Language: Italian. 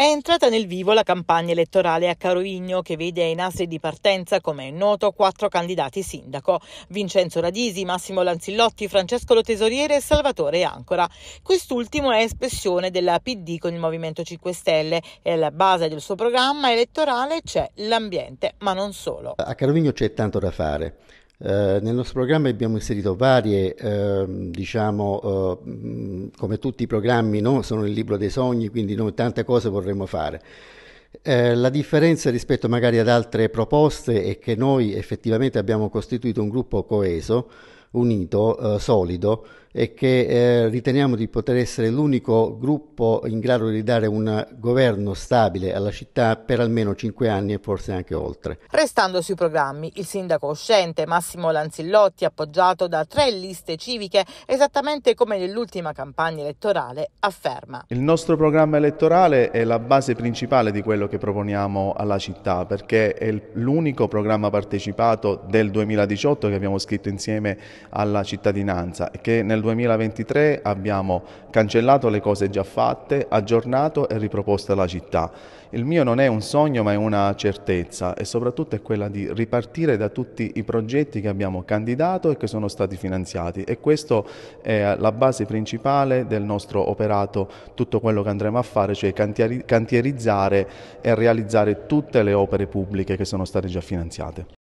È entrata nel vivo la campagna elettorale a Carovigno che vede ai nastri di partenza, come è noto, quattro candidati sindaco. Vincenzo Radisi, Massimo Lanzillotti, Francesco Lo Tesoriere e Salvatore Ancora. Quest'ultimo è espressione della PD con il Movimento 5 Stelle e alla base del suo programma elettorale c'è l'ambiente, ma non solo. A Carovigno c'è tanto da fare. Eh, nel nostro programma abbiamo inserito varie, eh, diciamo, eh, come tutti i programmi, no? sono il libro dei sogni, quindi noi tante cose vorremmo fare. Eh, la differenza rispetto magari ad altre proposte è che noi effettivamente abbiamo costituito un gruppo coeso, unito, eh, solido, e che eh, riteniamo di poter essere l'unico gruppo in grado di dare un governo stabile alla città per almeno cinque anni e forse anche oltre. Restando sui programmi, il sindaco uscente Massimo Lanzillotti, appoggiato da tre liste civiche, esattamente come nell'ultima campagna elettorale, afferma. Il nostro programma elettorale è la base principale di quello che proponiamo alla città perché è l'unico programma partecipato del 2018 che abbiamo scritto insieme alla cittadinanza e che nel nel 2023 abbiamo cancellato le cose già fatte, aggiornato e riproposto la città. Il mio non è un sogno ma è una certezza e soprattutto è quella di ripartire da tutti i progetti che abbiamo candidato e che sono stati finanziati e questa è la base principale del nostro operato, tutto quello che andremo a fare, cioè cantierizzare e realizzare tutte le opere pubbliche che sono state già finanziate.